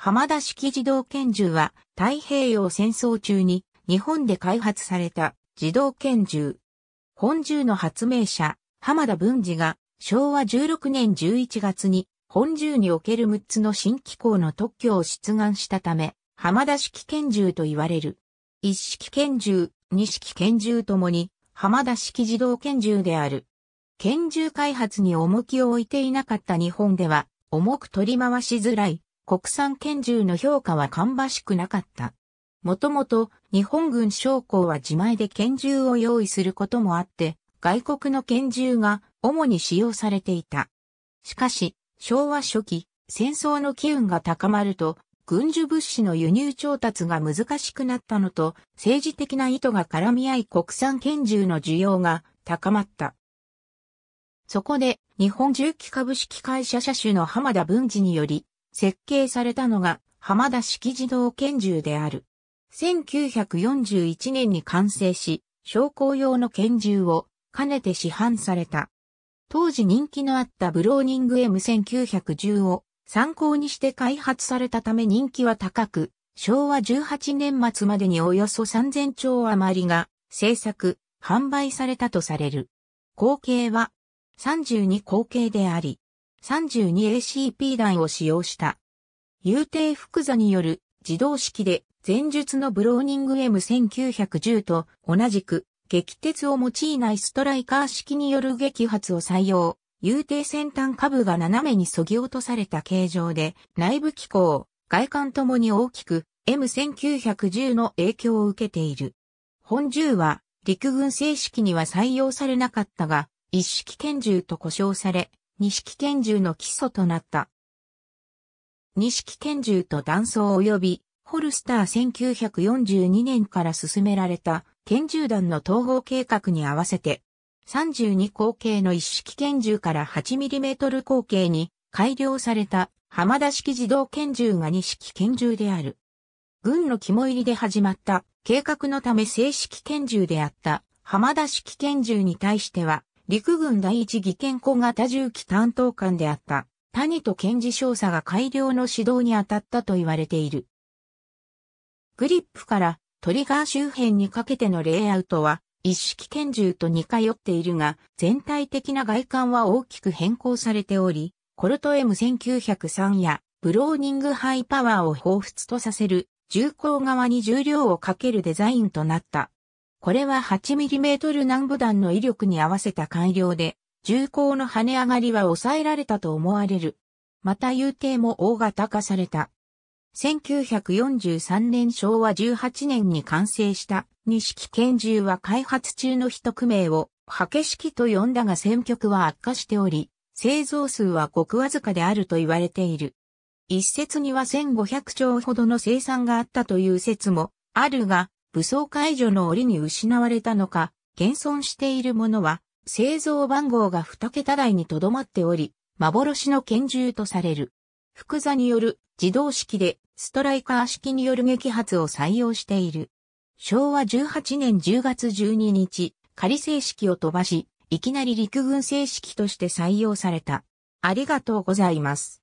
浜田式自動拳銃は太平洋戦争中に日本で開発された自動拳銃。本銃の発明者、浜田文治が昭和16年11月に本銃における6つの新機構の特許を出願したため、浜田式拳銃と言われる。一式拳銃、二式拳銃ともに浜田式自動拳銃である。拳銃開発に重きを置いていなかった日本では重く取り回しづらい国産拳銃の評価は芳しくなかった。もともと日本軍将校は自前で拳銃を用意することもあって、外国の拳銃が主に使用されていた。しかし、昭和初期、戦争の機運が高まると、軍需物資の輸入調達が難しくなったのと、政治的な意図が絡み合い国産拳銃の需要が高まった。そこで、日本銃器株式会社社主の浜田文治により、設計されたのが浜田式自動拳銃である。1941年に完成し、商工用の拳銃を兼ねて市販された。当時人気のあったブローニング M1910 を参考にして開発されたため人気は高く、昭和18年末までにおよそ3000兆余りが製作、販売されたとされる。後継は32後継であり、32ACP 弾を使用した。有定複座による自動式で前述のブローニング M1910 と同じく撃鉄を用いないストライカー式による撃発を採用。有定先端下部が斜めに削ぎ落とされた形状で内部機構、外観ともに大きく M1910 の影響を受けている。本銃は陸軍正式には採用されなかったが、一式拳銃と呼称され、錦拳銃の基礎となった。錦拳銃と断層及び、ホルスター1942年から進められた拳銃弾の統合計画に合わせて、32口径の一式拳銃から 8mm 口径に改良された浜田式自動拳銃が二式拳銃である。軍の肝入りで始まった計画のため正式拳銃であった浜田式拳銃に対しては陸軍第一技研小型重機担当官であった、谷と検事少佐が改良の指導に当たったと言われている。グリップからトリガー周辺にかけてのレイアウトは、一式拳銃と似通っているが、全体的な外観は大きく変更されており、コルト M1903 やブローニングハイパワーを彷彿とさせる、重工側に重量をかけるデザインとなった。これは 8mm 南部弾の威力に合わせた改良で、銃口の跳ね上がりは抑えられたと思われる。また遊艇も大型化された。1943年昭和18年に完成した錦拳銃は開発中の一組名をハケ式と呼んだが戦局は悪化しており、製造数はごくわずかであると言われている。一説には1500兆ほどの生産があったという説もあるが、武装解除の折に失われたのか、現存しているものは、製造番号が2桁台にとどまっており、幻の拳銃とされる。福座による自動式でストライカー式による撃発を採用している。昭和18年10月12日、仮正式を飛ばし、いきなり陸軍正式として採用された。ありがとうございます。